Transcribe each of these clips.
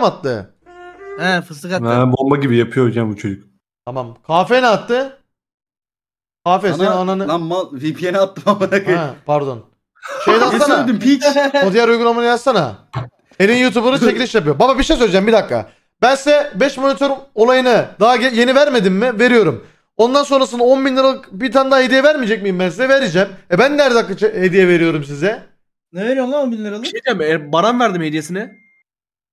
mı attı? He fıstık attı. Ha, bomba gibi yapıyor hocam bu çocuk. Tamam. Kahve ne attı? Kahve sen ananı... Lan mal VPN'e attım ama ne Ha, pardon. Şey de Ne atsana. söyledin piç? o diğer uygulamanı yazsana. Elin YouTuber'ı çekiliş yapıyor. Baba bir şey söyleyeceğim bir dakika. Ben size 5 monitör olayını daha yeni vermedim mi? Veriyorum. Ondan sonrasında 10 bin liralık bir tane daha hediye vermeyecek miyim ben size? Vereceğim. E ben nerede hediye veriyorum size? Ne veriyorsun lan 10 bin liralık? Şey diyeceğim, e, Baran verdim hediyesini.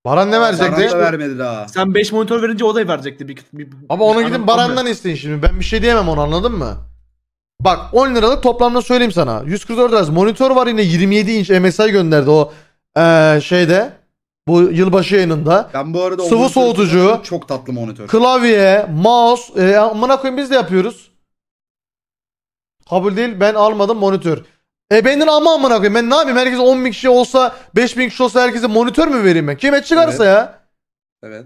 Baran ne verecekti? Baran da vermedi daha. Sen 5 monitör verince o da verecekti. Bir, bir, Ama ona gidin Baran'dan isteyin şimdi. Ben bir şey diyemem onu anladın mı? Bak 10 liralık toplamda söyleyeyim sana. 144 lira. Monitör var yine 27 inç MSI gönderdi o ee, şeyde. Bu yılbaşı yayınında. Ben bu arada sıvı soğutucu, çok tatlı monitör. Klavye, mouse, e, koyayım biz de yapıyoruz. Kabul değil ben almadım monitör. E benim ama amına koyayım. Ben ne yapayım? Herkes 10 bin kişi olsa, 5 bin kişi olsa herkese monitör mü vereyim ben? Kime çıkarsa Evet. ya. Evet.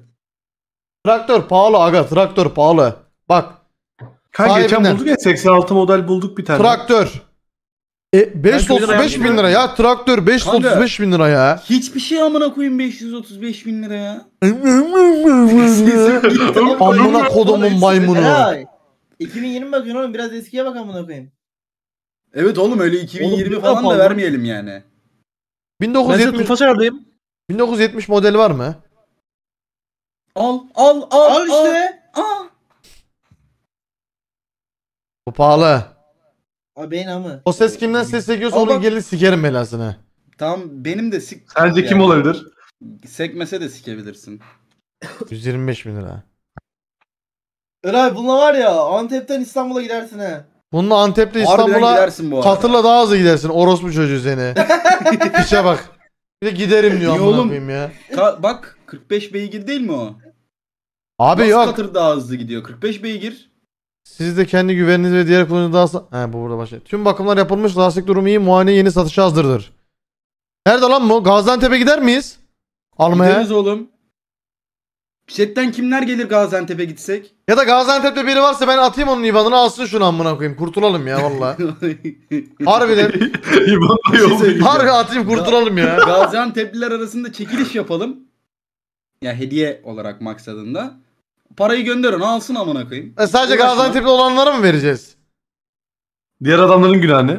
Traktör pahalı aga. Traktör pahalı. Bak Kanka geçen bulduk ya 86 model bulduk bir tane. traktör. E, 535 bin lira ya. Traktör 535 bin lira ya. Hiçbir şey amına koyayım 535 bin lira ya. Amına kodumun maymunu. 2020 bakıyorsun oğlum biraz eskiye bak amına koyayım. Evet oğlum öyle 2020 Oğlum, falan da vermeyelim yani. Mesela 1970, Kufasar'dayım. 1970 model var mı? Al al al Al işte. Al. Bu pahalı. Abeyin amı. O ses kimden ses çekiyorsa Al bak. onun gelir sikerim belasını. Tamam benim de sik... Sence kim olabilir? Sekmese de sikebilirsin. 125 bin lira. Eray bununla var ya Antep'ten İstanbul'a gidersin he. Bununla Antep'te İstanbul'a katırla daha hızlı gidersin. Orospu çocuğu seni. Piçe bak. Bir de giderim diyor İyi amına oğlum. ya. Ka- bak 45 beygir değil mi o? Abi Nasıl yok. katır daha hızlı gidiyor? 45 beygir. Siz de kendi güveniniz ve diğer kullanıcı daha... He bu burada başlıyor. Tüm bakımlar yapılmış. Lastik durumu iyi. Muayene yeni satışa hazırdır. Nerede lan bu? Gaziantep'e gider miyiz? Almaya. Gideriz oğlum. Chatten kimler gelir Gaziantep'e gitsek? Ya da Gaziantep'te biri varsa ben atayım onun ibanını alsın şunu amına koyayım. Kurtulalım ya valla. Harbiden. İban da şey yok. Harbi atayım kurtulalım ya. Gaziantep'liler arasında çekiliş yapalım. Ya hediye olarak maksadında. Parayı gönderin alsın amına koyayım. E, Sadece Uğraşma. Gaziantep'li olanlara mı vereceğiz? Diğer adamların günahı ne?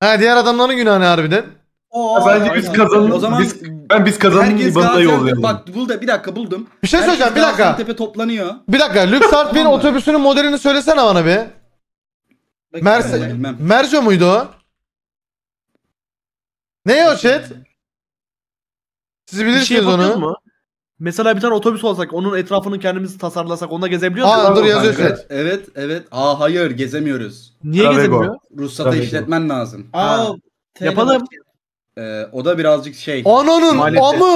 Ha diğer adamların günahı ne harbiden? Oo, Bence biz aynen. O zaman biz, ben biz kazanın herkes İban'da yollayalım. Bak buldu bir dakika buldum. Bir şey söyleyeceğim, bir dakika. Tepe toplanıyor. Bir dakika Lüks bin otobüsünün modelini söylesene bana bir. Bak, Merse- ben muydu o? Ne o chat? Siz Bir şey bilirsiniz onu. mu? Mesela bir tane otobüs olsak onun etrafını kendimiz tasarlasak onda gezebiliyor muyuz? Aa dur yazıyor chat. Evet, evet, evet. Aa hayır gezemiyoruz. Niye Travego. gezemiyor? Ruhsata Tabii ki. işletmen lazım. Aa, Yapalım. Ee, o da birazcık şey. Ananın Maalesef. amı.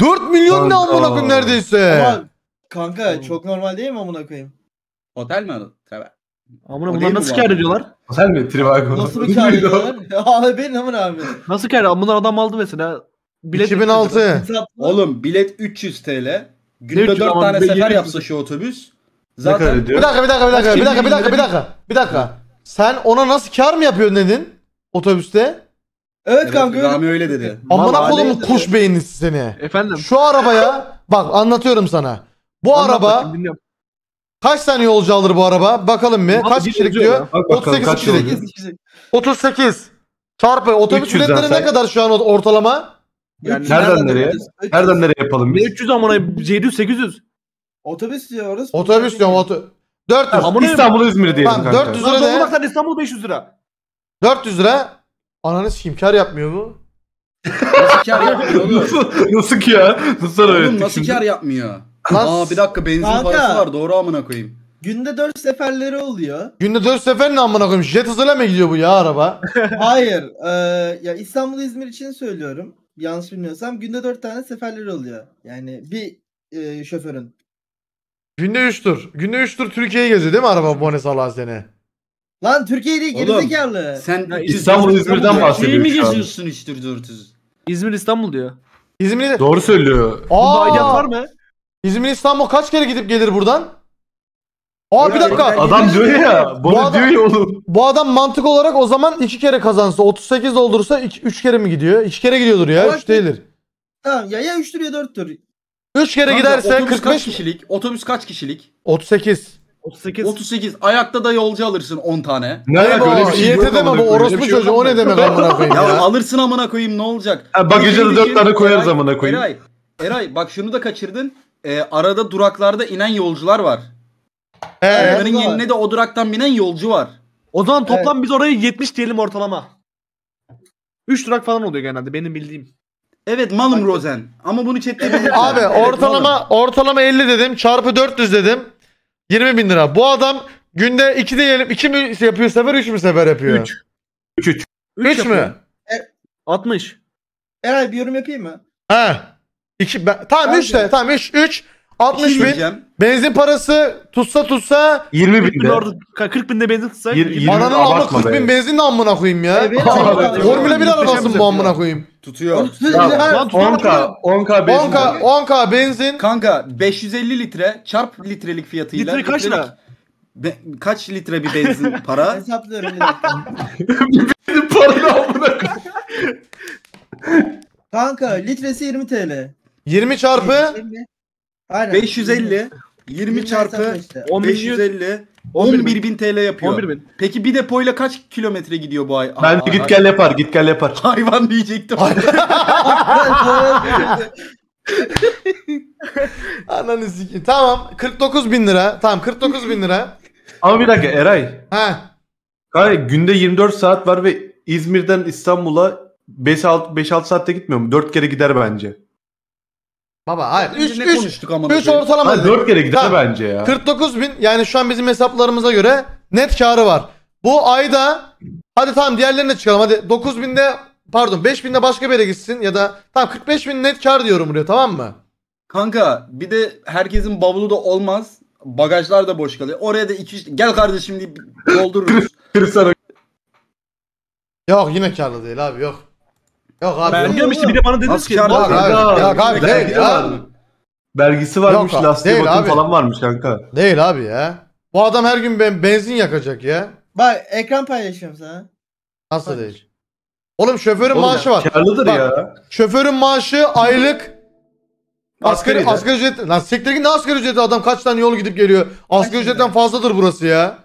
4 milyon ne amına koyayım neredeyse. Ama kanka çok normal değil mi amına koyayım? Otel mi adı? Tabii. Amına bunlar nasıl kar ediyorlar? Sen mi? Trivago. Nasıl bir kar ediyorlar? Abi benim amına abi. Nasıl kar ediyorlar? Bunlar adam aldı mesela. Bilet 2006. Oğlum bilet 300 TL. Günde 300 4 tane sefer yapsa şu otobüs. Zaten Bir dakika bir dakika bir dakika bir dakika bir dakika bir dakika. Bir dakika. Sen ona nasıl kar mı yapıyorsun dedin otobüste? Evet, evet kanka. Rami öyle dedi. Amına kodumun kuş beyinlisi seni. Efendim? Şu arabaya bak anlatıyorum sana. Bu Anlat araba bakayım, kaç tane yolcu alır bu araba? Bakalım mı? Abi, Kaç şey kişilik diyor? Bak 38 kişilik. 38 çarpı otobüs 300 ne kadar şu an o- ortalama? Yani nereden nereye? alacağız? Nereden nereye yapalım biz? 300 amına 700 800. Otobüs diyoruz. Otobüs diyorum oto 400. Amına İstanbul'u İzmir diyelim Tamam, kanka. 400 lira Lan İstanbul 500 lira. 400 lira Ananı kimkar yapmıyor mu? Nasıl kar yapmıyor oğlum? nasıl, ki ya? Nasıl Oğlum öğrettik nasıl kar yapmıyor? Lan Aa bir dakika benzin Kanka. parası var doğru amına koyayım. Günde 4 seferleri oluyor. günde 4 sefer ne amına koyayım? Jet hızıyla mı gidiyor bu ya araba? Hayır. eee, ya İstanbul İzmir için söylüyorum. Yanlış bilmiyorsam günde 4 tane seferleri oluyor. Yani bir eee, şoförün. Günde 3 tur. Günde 3 tur Türkiye'yi geziyor değil mi araba bu ne salağı seni? Lan Türkiye değil Oğlum, gerizekalı. Sen Ya İstanbul, İzmir'den bahsediyorsun. bahsediyor mi şu an. geziyorsun işte İzmir İstanbul diyor. İzmir Doğru söylüyor. Bunda aidat var mı? İzmir İstanbul kaç kere gidip gelir buradan? Aa bir dakika. Adam diyor ya. Bu adam- diyor ya oğlum. Bu adam mantık olarak o zaman iki kere kazansa 38 doldursa 3 kere mi gidiyor? 2 kere gidiyordur ya. Bak- 3 değildir. Tamam ya ya 3 ya 4 tur. 3 kere Kanka, giderse otobüs kaç 45 kişilik? Otobüs kaç kişilik? 38. 38. 38. Ayakta da yolcu alırsın 10 tane. Ne ya böyle bir şey yok. Deme bu orospu şey çocuğu o ne demek amına koyayım ya. ya. alırsın amına koyayım ne olacak? Ha, bagajına 4 şey tane koyarız amına koyayım. Eray, Eray bak şunu da kaçırdın. Ee, arada duraklarda inen yolcular var. He, Onların evet, yerine de o duraktan binen yolcu var. O zaman toplam evet. biz orayı 70 diyelim ortalama. 3 durak falan oluyor genelde benim bildiğim. Evet malum Rosen ama bunu chatte Abi ortalama ortalama 50 dedim çarpı 400 dedim. 20 bin lira. Bu adam günde 2 diyelim 2 mi yapıyor sefer 3 mü sefer yapıyor? 3. 3 3. 3 mü? 60. E, Eray bir yorum yapayım mı? He. 2 tamam 3 de tamam 3 3 60 bin. Benzin parası tutsa tutsa 20 bin de. 40 bin de benzin tutsak. 20, 20 Ananın amma 40 bin benzin de amına koyayım ya. Evet, Formula 1 arabası bu şey. amına koyayım. Tutuyor. Ya, lan, 10k, 10k benzin. 10k, 10k benzin. Kanka 550 litre çarp litrelik fiyatıyla. Litre kaç lira? Be, kaç litre bir benzin para? Hesaplıyorum bir benzin para da amına Kanka litresi 20 TL. 20 çarpı? 20. Aynen. 550 20 çarpı 550 11 bin TL yapıyor. 11 bin. Peki bir depoyla kaç kilometre gidiyor bu ay? Ben Aa, git gel yapar, git gel yapar. Hayvan diyecektim. Ananı sikeyim. Tamam 49 bin lira. Tamam 49 bin lira. Ama bir dakika Eray. Ha. Kanka günde 24 saat var ve İzmir'den İstanbul'a 5-6 saatte gitmiyor mu? 4 kere gider bence. Baba hayır. 3 ne 3 konuştuk amına 3 ortalama. Hayır, 4 kere gider Tamam. bence ya. 49 bin yani şu an bizim hesaplarımıza göre net karı var. Bu ayda hadi tamam diğerlerini de çıkaralım hadi 9 binde pardon 5 binde başka bir yere gitsin ya da tamam 45 bin net kar diyorum buraya tamam mı? Kanka bir de herkesin bavulu da olmaz. Bagajlar da boş kalıyor. Oraya da iki gel kardeşim diye doldururuz. Kırsana Yok yine karlı değil abi yok. Yok abi. Ben diyorum bir de bana dediniz ki. Yok abi. Yok abi değil abi. Vergisi varmış, Yok, lastiğe bakım falan varmış kanka. Değil abi ya. Bu adam her gün ben benzin yakacak ya. Bak ekran paylaşıyorum sana. Nasıl Bak. değil? Oğlum şoförün Oğlum maaşı ya, var. Karlıdır ya. Şoförün maaşı aylık asgari, asgari, ücret. Lan siktir ne asgari ücreti adam kaç tane yol gidip geliyor. Asgari ücretten fazladır burası ya.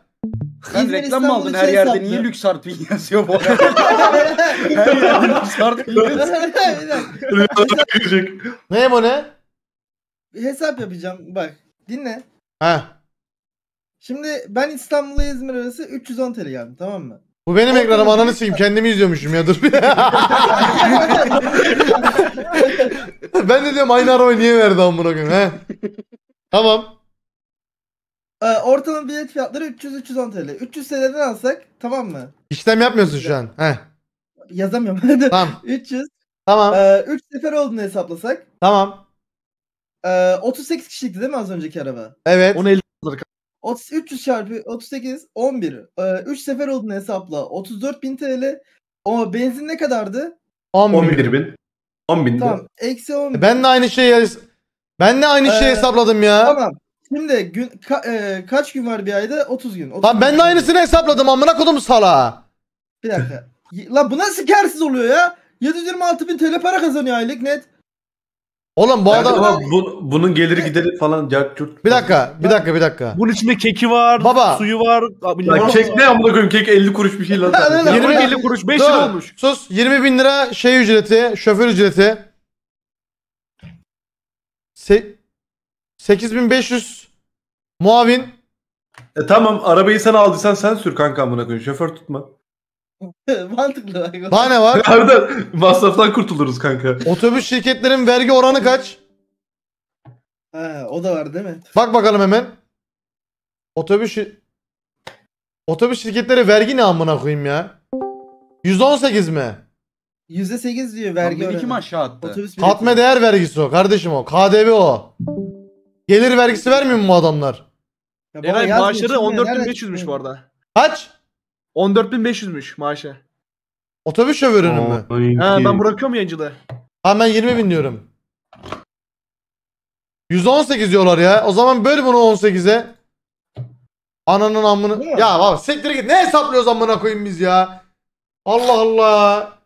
Sen reklam mı aldın her şey yerde? Niye lüks Artvin yazıyor bu arada? her yerde lüks Artvin yazıyor. ne bu ne? Hesap yapacağım bak. Dinle. Ha. Şimdi ben İstanbul'a İzmir arası 310 TL geldim tamam mı? Bu benim ekranım ananı sikeyim kendimi izliyormuşum ya dur. ben de diyorum aynı arabayı niye verdi amına koyayım he? Tamam. Ee, ortalama bilet fiyatları 300-310 TL. 300 TL'den alsak tamam mı? İşlem yapmıyorsun şu an. Heh. Yazamıyorum. Tamam. 300. Tamam. 3 ee, sefer olduğunu hesaplasak. Tamam. Ee, 38 kişilikti değil mi az önceki araba? Evet. Onu 50 dolar 300 çarpı 38 11. Ee, 3 sefer olduğunu hesapla. 34 bin TL. Ama benzin ne kadardı? 10 bin. 11 bin. 10 bin. Tamam. Eksi 10 bin. E, ben de aynı şeyi ben de aynı ee, şeyi hesapladım ya. Tamam. Şimdi gün ka, e, kaç gün var bir ayda? 30 gün. 30 Lan ben de aynısını hesapladım amına kodum sala. Bir dakika. La bu nasıl kersiz oluyor ya? 726 bin TL para kazanıyor aylık net. Oğlum bu adam... Ama bu, bunun geliri gideri falan cart Bir dakika, bir dakika, bir dakika. Bunun içinde keki var, Baba. suyu var. Lan kek ne amına koyayım kek 50 kuruş bir şey lan. zaten. 20 20 kuruş 5 lira olmuş. Sus. 20 bin lira şey ücreti, şoför ücreti. Se 8500 muavin. E tamam arabayı sen aldıysan sen sür kanka buna koyayım. Şoför tutma. Mantıklı bak. Daha ne var? Arada masraftan kurtuluruz kanka. Otobüs şirketlerin vergi oranı kaç? Ha, o da var değil mi? Bak bakalım hemen. Otobüs Otobüs şirketleri vergi ne amına koyayım ya? 118 mi? %8 diyor vergi Vergi oranı. kim aşağı attı? Otobüs değer vergisi o kardeşim o. KDV o. Gelir vergisi vermiyor mu bu adamlar? Ya Eray maaşları çıkmıyor. Nereden 14.500'müş bu çıkıyor? arada. Kaç? 14.500'müş maaşı. Otobüs şoförünün mü? Ha, ben bırakıyorum yayıncılığı. Ha ben 20 diyorum. 118 diyorlar ya. O zaman böl bunu 18'e. Ananın amını. Ya baba siktir git. Ne hesaplıyoruz amına koyayım biz ya? Allah Allah.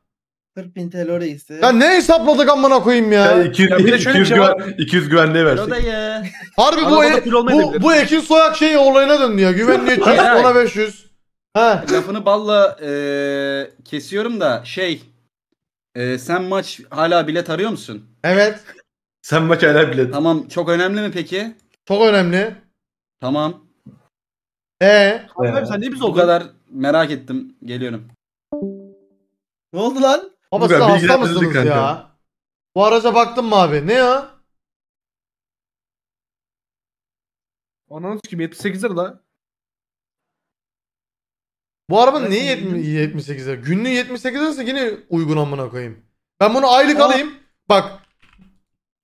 40 bin TL oraya ise. Ya ne hesapladık amına koyayım ya. Ya 200, Ya 200, şey güven- 200 güvenliğe versek. Harbi bu, e, bu, bu Ekin Soyak şeyi olayına döndü ya. Güvenliğe 300, ona 500. Ha. Lafını balla eee, kesiyorum da şey. eee, sen maç hala bilet arıyor musun? Evet. Sen maç hala bilet. Tamam çok önemli mi peki? Çok önemli. Tamam. Ee, Abi sen niye biz Bu oldun? kadar merak ettim. Geliyorum. Ne oldu lan? Baba siz hasta mısınız kanka. ya? Bu araca baktın mı abi? Ne ya? Ananı sikeyim 78 lira la. Bu araba niye 78 lira? Günlüğü 78 lirası yine uygun amına koyayım. Ben bunu aylık Aa. alayım. Bak.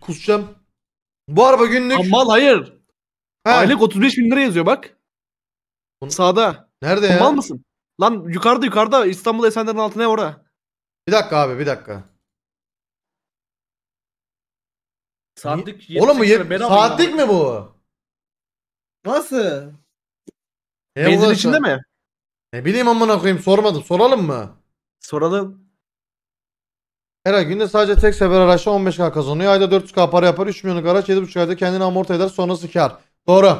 Kusacağım. Bu araba günlük. Ama hayır. Ha, Aylık 35 bin lira yazıyor bak. Bunu- Sağda. Nerede ya? Mal mısın? Lan yukarıda yukarıda İstanbul Esenler'in ne orada. Bir dakika abi bir dakika. Saatlik Oğlum bu saatlik mi bu? Nasıl? Ne Benzin içinde mi? Ne bileyim amına koyayım sormadım. Soralım mı? Soralım. Her ay günde sadece tek sefer araçla 15k kazanıyor. Ayda 400k para yapar. 3 milyonluk araç 7,5 ayda kendini amorti eder sonrası kar. Doğru.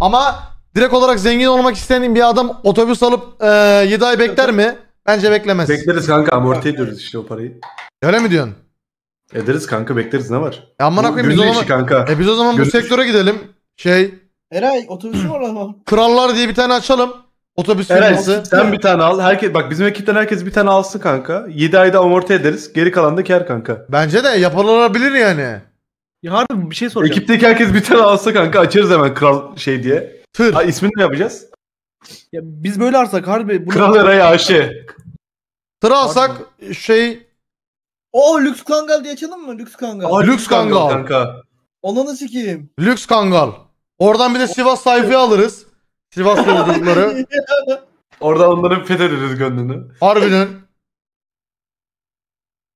Ama direkt olarak zengin olmak isteyen bir adam otobüs alıp eee 7 ay bekler mi? Bence beklemez. Bekleriz kanka amorti ediyoruz işte o parayı. Öyle mi diyorsun? Ederiz kanka bekleriz ne var? E amına Bu koyayım biz o zaman, işi kanka. e biz o zaman bu Gönül- sektöre gidelim. Şey, Eray otobüsü var ama. krallar diye bir tane açalım. Otobüs Eray firması. sen bir tane al. Herkes bak bizim ekipten herkes bir tane alsın kanka. 7 ayda amorti ederiz. Geri kalan da kar kanka. Bence de yapılabilir yani. Ya harbi bir şey soracağım. Ekipteki herkes bir tane alsa kanka açarız hemen kral şey diye. Tır. Ha, ismini ne yapacağız? Ya biz böyle arsak harbi. Bunu... Kral Eray AŞ. Tıra alsak şey O lüks kangal diye açalım mı? Lüks kangal. Aa, lüks kangal. Kanka. Ananı sikeyim. lüks kangal. Oradan bir de Sivas sayfayı alırız. Sivas çocukları. Oradan onları fethederiz gönlünü. Harbiden.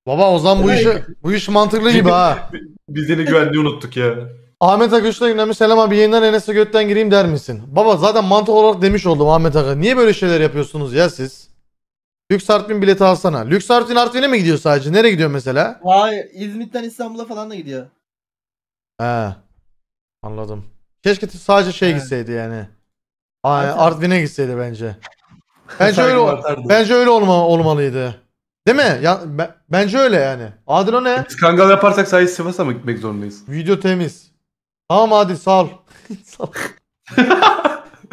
Baba o zaman bu işi bu iş mantıklı gibi ha. Biz yine güvenliği unuttuk ya. Ahmet Akış'la gündemi selam abi yeniden Enes'e götten gireyim der misin? Baba zaten mantık olarak demiş oldum Ahmet Akış. Niye böyle şeyler yapıyorsunuz ya siz? Lüks Artvin bileti alsana. Lüks Artvin Artvin'e mi gidiyor sadece? Nereye gidiyor mesela? Hayır İzmit'ten İstanbul'a falan da gidiyor. He. Anladım. Keşke sadece şey He. gitseydi yani. Aa, Artvin'e gitseydi bence. Bence öyle bence öyle olma, olmalıydı. Değil mi? Ya, bence öyle yani. Adil o ne? Biz kangal yaparsak sadece Sivas'a mı gitmek zorundayız? Video temiz. Tamam hadi sal. sal.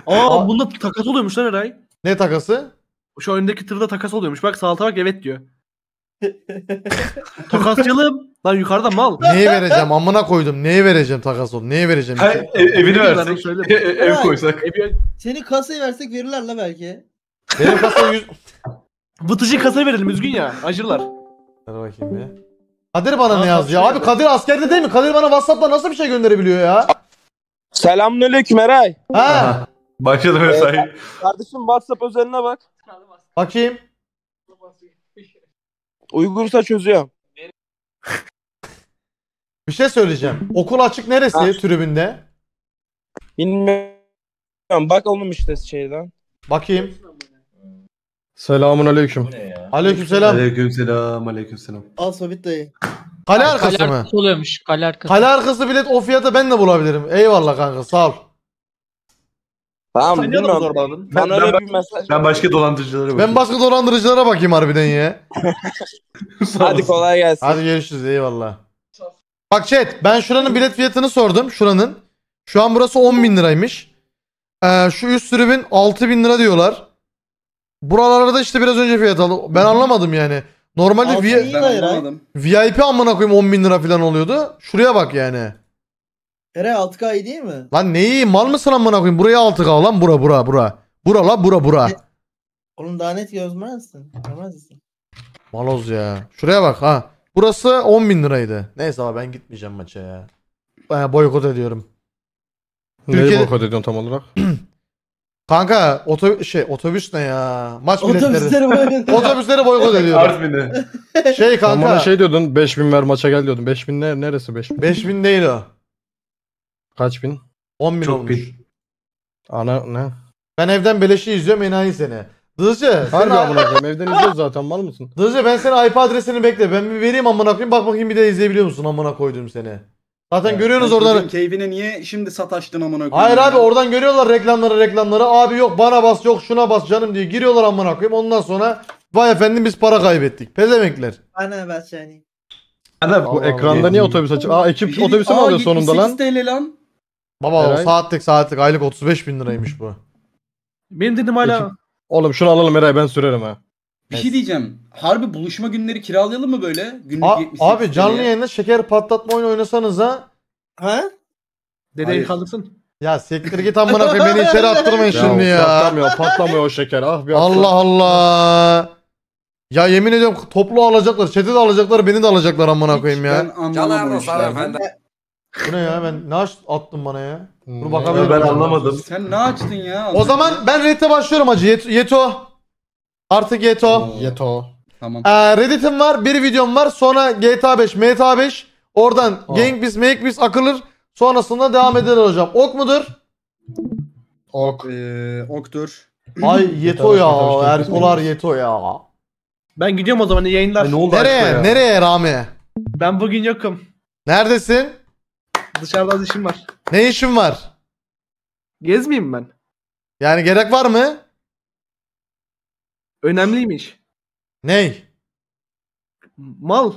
Aa bunda takas oluyormuş lan Eray. Ne takası? Şu öndeki tırda takas oluyormuş. Bak salata bak evet diyor. Takaslayalım. Lan yukarıda mal. Neyi vereceğim amına koydum. Neyi vereceğim takas ol. Neyi vereceğim? Ha, e, ev, evini versek. E, e, ev koysak. Seni kasayı versek verirler la belki. Benim kasam 100... Vıtıcı kasayı verelim üzgün ya. Acırlar. Ver bakayım bir. Kadir bana ne yazıyor Abi Kadir askerde değil mi? Kadir bana Whatsapp'ta nasıl bir şey gönderebiliyor ya? Selamünaleyküm Eray. Ha. Başladı ee, mesai. Kardeşim WhatsApp özeline bak. Bakayım. Uygursa çözüyorum. Bir şey söyleyeceğim. Okul açık neresi Ha. tribünde? Bilmiyorum. Bak oğlum işte şeyden. Bakayım. Selamun aleyküm. Aleyküm selam. Aleyküm selam. Aleyküm selam. Al Sabit dayı. Kale arkası kale mı? Arkası oluyormuş. Kale arkası. Kale arkası bilet o fiyata ben de bulabilirim. Eyvallah kanka sağ ol. Tamam bilmiyorum. Oradan. Ben, ben, ben, mesaj ben başka dolandırıcılara bakayım. Ben başka dolandırıcılara bakayım harbiden ya. Hadi kolay gelsin. Hadi görüşürüz eyvallah. Bak chat ben şuranın bilet fiyatını sordum. Şuranın. Şu an burası 10 bin liraymış. Ee, şu üst tribün 6 bin lira diyorlar. Buralarda işte biraz önce fiyat aldım. Ben anlamadım yani. Normalde vi- VIP amına koyayım 10 bin lira falan oluyordu. Şuraya bak yani. Eray 6K iyi değil mi? Lan neyi mal mısın amına koyayım? Buraya 6K lan bura bura bura. Bura la bura bura. E- Onun daha net görmezsin. Görmezsin. Maloz ya. Şuraya bak ha. Burası 10 bin liraydı. Neyse abi ben gitmeyeceğim maça ya. Ben boykot ediyorum. Türkiye- boykot ediyorsun tam olarak? Kanka oto şey otobüs ne ya? Maç biletleri. Otobüsleri boykot Otobüsleri boykot ediyorum. Artvin'i. Şey Sen bana kanka. şey diyordun 5000 ver maça gel diyordun. 5000 ne, neresi 5000? 5000 değil o. Kaç bin? 10 bin Çok olmuş. bin. Ana ne? Ben evden beleşi izliyorum enayi seni. Dızcı, sen Harbi amına koyayım evden izliyoruz zaten mal mısın? Dızcı ben senin IP adresini bekle. Ben bir vereyim amına koyayım. Bak bakayım bir de izleyebiliyor musun amına koydum seni. Zaten görüyorsunuz Çocuğun oradan. Keyfini niye şimdi sataştın amına koyayım? Hayır ya? abi oradan görüyorlar reklamları reklamları. Abi yok bana bas yok şuna bas canım diye giriyorlar amına koyayım. Ondan sonra vay efendim biz para kaybettik. Pezevenkler. Bana bas yani. Adam bu Allah ekranda Allah. niye otobüs açık? Aa ekip Biri- otobüse mi Aa, alıyor sonunda lan? TL lan. Baba o Eray. saatlik saatlik aylık 35 bin liraymış bu. Benim dedim hala Oğlum şunu alalım Eray ben sürerim ha. Bir şey evet. şey diyeceğim. Harbi buluşma günleri kiralayalım mı böyle? Günlük A- 70 Abi canlı liraya. yayında şeker patlatma oyunu oynasanız ha. He? Dedeyi kaldırsın. Ya siktir git amına koyayım beni içeri attırmayın şimdi ya. Patlamıyor patlamıyor o şeker. Ah bir Allah Allah. Ya yemin ediyorum toplu alacaklar. Çete de alacaklar beni de alacaklar amına koyayım ya. Ben Caner Dostlar efendi. Bu ne ya ben ne aç attın bana ya? Dur hmm. bakabilirim. Ben anlamadım. Sen ne açtın ya? O zaman ben rete başlıyorum hacı. Yet Yeto. Artı Geto. Oo. Yeto. Tamam. Ee, Reddit'im var. Bir videom var. Sonra GTA 5, MTA 5. Oradan Aa. Oh. Gang Biz, Make Biz akılır. Sonrasında devam eder hocam. Ok mudur? Ok. Ee, oktur. Ay Yeto ya. Erkolar Yeto ya. Ben gidiyorum o zaman yayınlar. Ay, e, ne oldu Nereye? Nereye Rami? Ben bugün yokum. Neredesin? Dışarıda işim var. Ne işin var? Gezmeyeyim ben. Yani gerek var mı? Önemliymiş. Ney? Mal.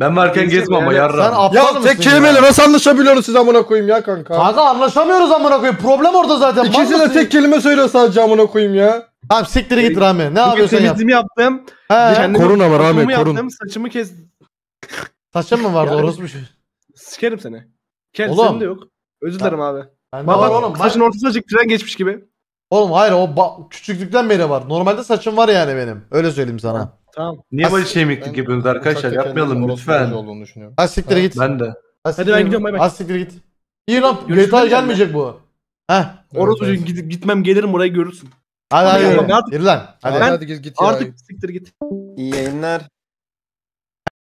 Ben varken gezme ama yarra. Sen aptal Ya mısın tek kelimeyle nasıl anlaşabiliyoruz siz amına koyayım ya kanka? Kanka anlaşamıyoruz amına koyayım. Problem orada zaten. İkisi de tek kelime söylüyor sadece amına koyayım ya. Tamam siktir git ee, Rami. Ne Bugün yapıyorsun yap. temizliğimi yaptım. He. Kendime Korun ama Rami, bakımımı korun. yaptım. Saçımı kes. Saçın mı vardı Yani- orospu Sikerim seni. Kendisi Oğlum. de yok. Özür dilerim abi. Ben Baba Bak, saçın ortasına çıktı, tren geçmiş gibi. Oğlum hayır o ba- küçüklükten beri var. Normalde saçım var yani benim. Öyle söyleyeyim sana. Tamam. Niye böyle şey Ben- şeymiklik yapıyorsunuz arkadaşlar? Yapmayalım lütfen. çocuğu Ha siktir git. Ben de. Hadi ben git. gidiyorum, bay bay. siktir git. İyi lan GTA gelmeyecek bu. Heh. Orada Evet, gidip gitmem gelirim orayı görürsün. Hadi hadi. yapma, lan. Hadi. Hadi, Ben- git, git Artık siktir git. İyi yayınlar.